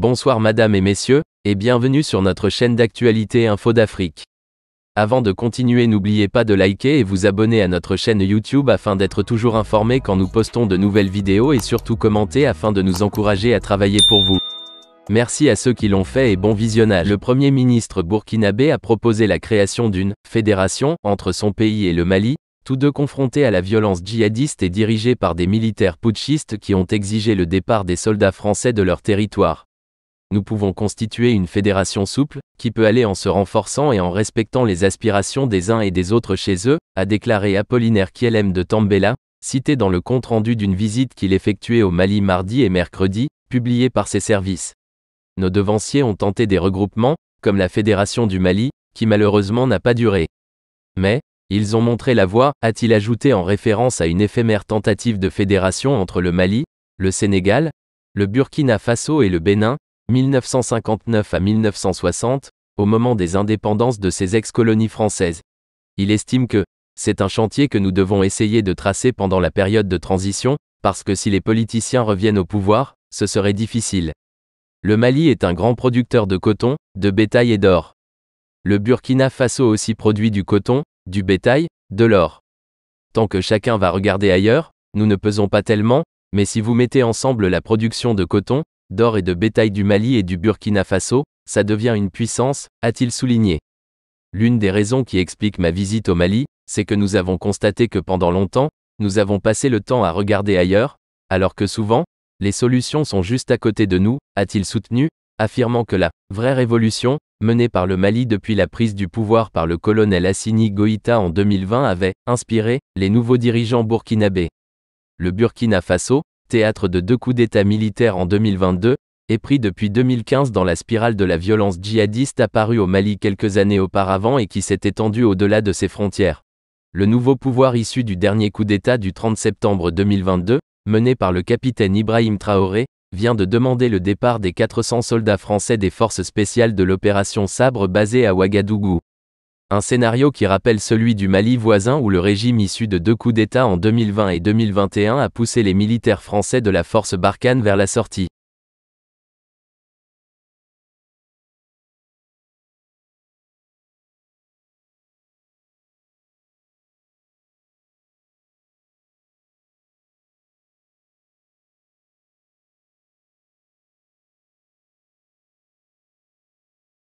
Bonsoir madame et messieurs, et bienvenue sur notre chaîne d'actualité Info d'Afrique. Avant de continuer n'oubliez pas de liker et vous abonner à notre chaîne YouTube afin d'être toujours informé quand nous postons de nouvelles vidéos et surtout commenter afin de nous encourager à travailler pour vous. Merci à ceux qui l'ont fait et bon visionnage. Le Premier ministre burkinabé a proposé la création d'une fédération entre son pays et le Mali, tous deux confrontés à la violence djihadiste et dirigés par des militaires putschistes qui ont exigé le départ des soldats français de leur territoire nous pouvons constituer une fédération souple, qui peut aller en se renforçant et en respectant les aspirations des uns et des autres chez eux, a déclaré Apollinaire Kielem de Tambella, cité dans le compte-rendu d'une visite qu'il effectuait au Mali mardi et mercredi, publié par ses services. Nos devanciers ont tenté des regroupements, comme la Fédération du Mali, qui malheureusement n'a pas duré. Mais, ils ont montré la voie, a-t-il ajouté en référence à une éphémère tentative de fédération entre le Mali, le Sénégal, le Burkina Faso et le Bénin, 1959 à 1960, au moment des indépendances de ces ex-colonies françaises. Il estime que c'est un chantier que nous devons essayer de tracer pendant la période de transition, parce que si les politiciens reviennent au pouvoir, ce serait difficile. Le Mali est un grand producteur de coton, de bétail et d'or. Le Burkina Faso aussi produit du coton, du bétail, de l'or. Tant que chacun va regarder ailleurs, nous ne pesons pas tellement, mais si vous mettez ensemble la production de coton, d'or et de bétail du Mali et du Burkina Faso, ça devient une puissance, a-t-il souligné. L'une des raisons qui explique ma visite au Mali, c'est que nous avons constaté que pendant longtemps, nous avons passé le temps à regarder ailleurs, alors que souvent, les solutions sont juste à côté de nous, a-t-il soutenu, affirmant que la vraie révolution, menée par le Mali depuis la prise du pouvoir par le colonel Assini Goïta en 2020 avait inspiré les nouveaux dirigeants burkinabés. Le Burkina Faso, théâtre de deux coups d'État militaires en 2022, est pris depuis 2015 dans la spirale de la violence djihadiste apparue au Mali quelques années auparavant et qui s'est étendue au-delà de ses frontières. Le nouveau pouvoir issu du dernier coup d'État du 30 septembre 2022, mené par le capitaine Ibrahim Traoré, vient de demander le départ des 400 soldats français des forces spéciales de l'opération Sabre basée à Ouagadougou. Un scénario qui rappelle celui du Mali voisin où le régime issu de deux coups d'État en 2020 et 2021 a poussé les militaires français de la force Barkhane vers la sortie.